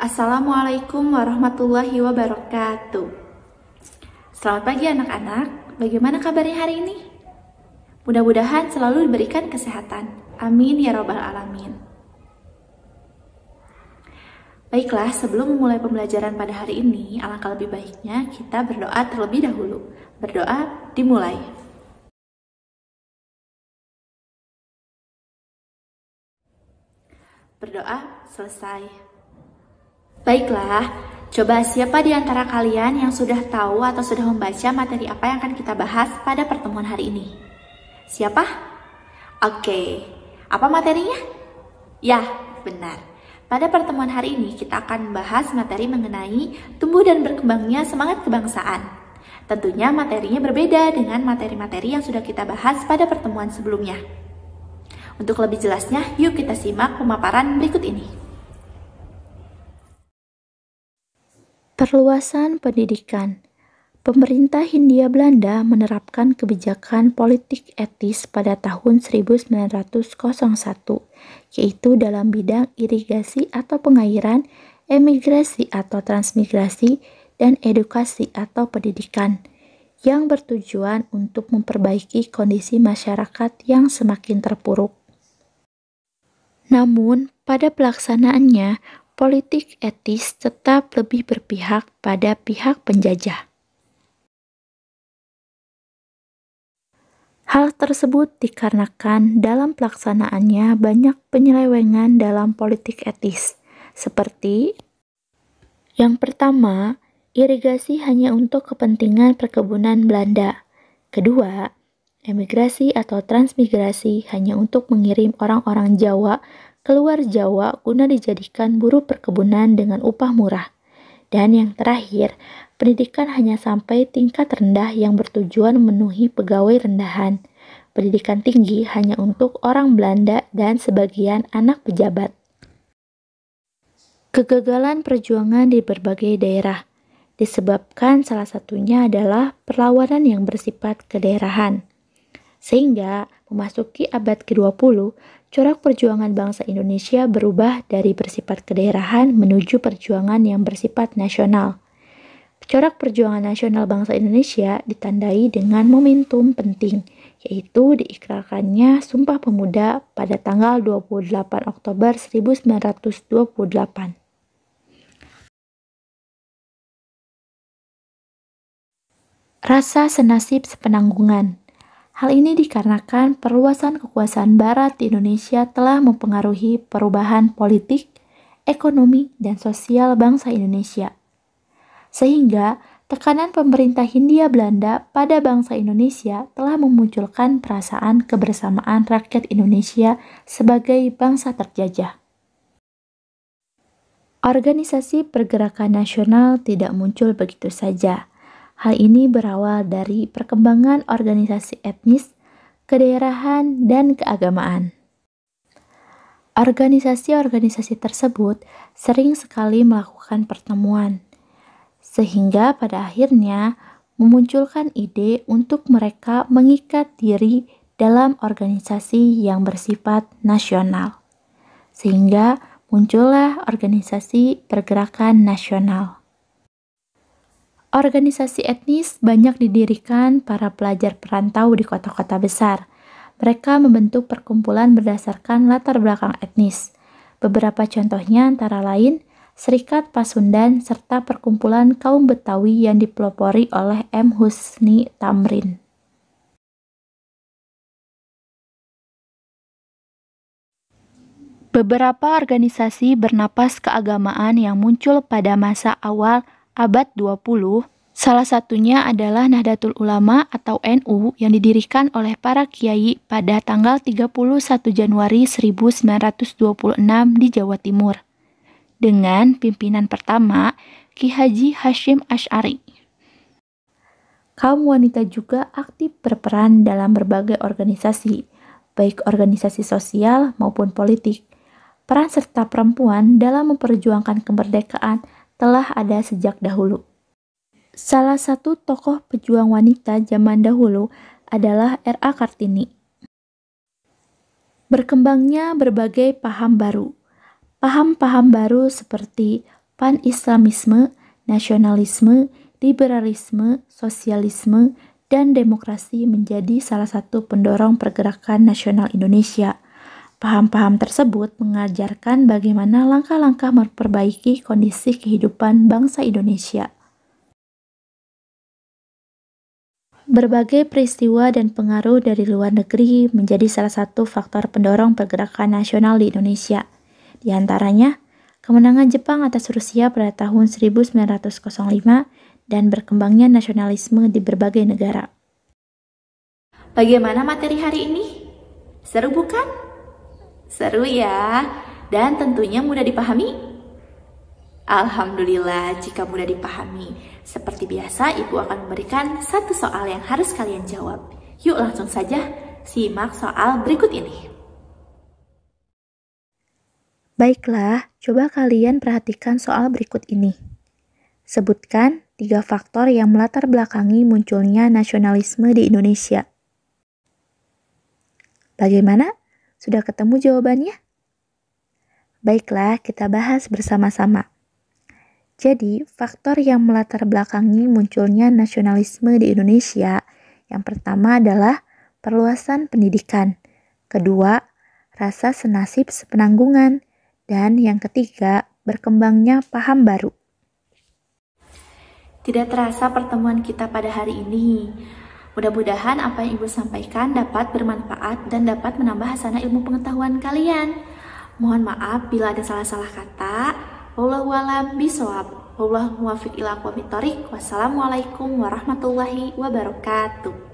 Assalamualaikum warahmatullahi wabarakatuh. Selamat pagi anak-anak. Bagaimana kabarnya hari ini? Mudah-mudahan selalu diberikan kesehatan. Amin ya robbal alamin. Baiklah, sebelum memulai pembelajaran pada hari ini, alangkah lebih baiknya kita berdoa terlebih dahulu. Berdoa dimulai. Berdoa selesai. Baiklah, coba siapa di antara kalian yang sudah tahu atau sudah membaca materi apa yang akan kita bahas pada pertemuan hari ini? Siapa? Oke, apa materinya? Ya, benar. Pada pertemuan hari ini kita akan bahas materi mengenai tumbuh dan berkembangnya semangat kebangsaan. Tentunya materinya berbeda dengan materi-materi yang sudah kita bahas pada pertemuan sebelumnya. Untuk lebih jelasnya, yuk kita simak pemaparan berikut ini. Perluasan pendidikan. Pemerintah Hindia Belanda menerapkan kebijakan politik etis pada tahun 1901, yaitu dalam bidang irigasi atau pengairan, emigrasi atau transmigrasi, dan edukasi atau pendidikan, yang bertujuan untuk memperbaiki kondisi masyarakat yang semakin terpuruk. Namun, pada pelaksanaannya, politik etis tetap lebih berpihak pada pihak penjajah. Hal tersebut dikarenakan dalam pelaksanaannya banyak penyelewengan dalam politik etis, seperti yang pertama, irigasi hanya untuk kepentingan perkebunan Belanda. Kedua, emigrasi atau transmigrasi hanya untuk mengirim orang-orang Jawa keluar Jawa guna dijadikan buruh perkebunan dengan upah murah. Dan yang terakhir, pendidikan hanya sampai tingkat rendah yang bertujuan memenuhi pegawai rendahan. Pendidikan tinggi hanya untuk orang Belanda dan sebagian anak pejabat. Kegagalan perjuangan di berbagai daerah disebabkan salah satunya adalah perlawanan yang bersifat kedaerahan. Sehingga memasuki abad ke-20, corak perjuangan bangsa Indonesia berubah dari bersifat kedaerahan menuju perjuangan yang bersifat nasional. Corak perjuangan nasional bangsa Indonesia ditandai dengan momentum penting, yaitu diikrarkannya Sumpah Pemuda pada tanggal 28 Oktober 1928. Rasa senasib sepenanggungan – Hal ini dikarenakan perluasan kekuasaan Barat di Indonesia telah mempengaruhi perubahan politik, ekonomi, dan sosial bangsa Indonesia. Sehingga, tekanan pemerintah Hindia Belanda pada bangsa Indonesia telah memunculkan perasaan kebersamaan rakyat Indonesia sebagai bangsa terjajah. Organisasi pergerakan nasional tidak muncul begitu saja Hal ini berawal dari perkembangan organisasi etnis, kedaerahan, dan keagamaan. Organisasi-organisasi tersebut sering sekali melakukan pertemuan, sehingga pada akhirnya memunculkan ide untuk mereka mengikat diri dalam organisasi yang bersifat nasional, sehingga muncullah organisasi pergerakan nasional. Organisasi etnis banyak didirikan para pelajar perantau di kota-kota besar. Mereka membentuk perkumpulan berdasarkan latar belakang etnis. Beberapa contohnya antara lain Serikat Pasundan serta perkumpulan kaum Betawi yang dipelopori oleh M. Husni Tamrin. Beberapa organisasi bernapas keagamaan yang muncul pada masa awal abad 20, salah satunya adalah Nahdlatul Ulama atau NU yang didirikan oleh para kiai pada tanggal 31 Januari 1926 di Jawa Timur dengan pimpinan pertama Ki Haji Hashim Ash'ari. Kaum wanita juga aktif berperan dalam berbagai organisasi, baik organisasi sosial maupun politik. Peran serta perempuan dalam memperjuangkan kemerdekaan telah ada sejak dahulu. Salah satu tokoh pejuang wanita zaman dahulu adalah R.A. Kartini. Berkembangnya berbagai paham baru. Paham-paham baru seperti pan-islamisme, nasionalisme, liberalisme, sosialisme, dan demokrasi menjadi salah satu pendorong pergerakan nasional Indonesia – Paham-paham tersebut mengajarkan bagaimana langkah-langkah memperbaiki kondisi kehidupan bangsa Indonesia. Berbagai peristiwa dan pengaruh dari luar negeri menjadi salah satu faktor pendorong pergerakan nasional di Indonesia. Di antaranya, kemenangan Jepang atas Rusia pada tahun 1905 dan berkembangnya nasionalisme di berbagai negara. Bagaimana materi hari ini? Seru bukan? Seru ya? Dan tentunya mudah dipahami? Alhamdulillah jika mudah dipahami. Seperti biasa, Ibu akan memberikan satu soal yang harus kalian jawab. Yuk langsung saja simak soal berikut ini. Baiklah, coba kalian perhatikan soal berikut ini. Sebutkan tiga faktor yang melatar belakangi munculnya nasionalisme di Indonesia. Bagaimana? Sudah ketemu jawabannya? Baiklah, kita bahas bersama-sama. Jadi, faktor yang melatar belakangi munculnya nasionalisme di Indonesia yang pertama adalah perluasan pendidikan, kedua, rasa senasib sepenanggungan, dan yang ketiga, berkembangnya paham baru. Tidak terasa pertemuan kita pada hari ini. Mudah-mudahan apa yang Ibu sampaikan dapat bermanfaat dan dapat menambah hasanah ilmu pengetahuan kalian. Mohon maaf bila ada salah-salah kata. Wallahualam bisawab. Wallahu muwafiq ila Wassalamualaikum warahmatullahi wabarakatuh.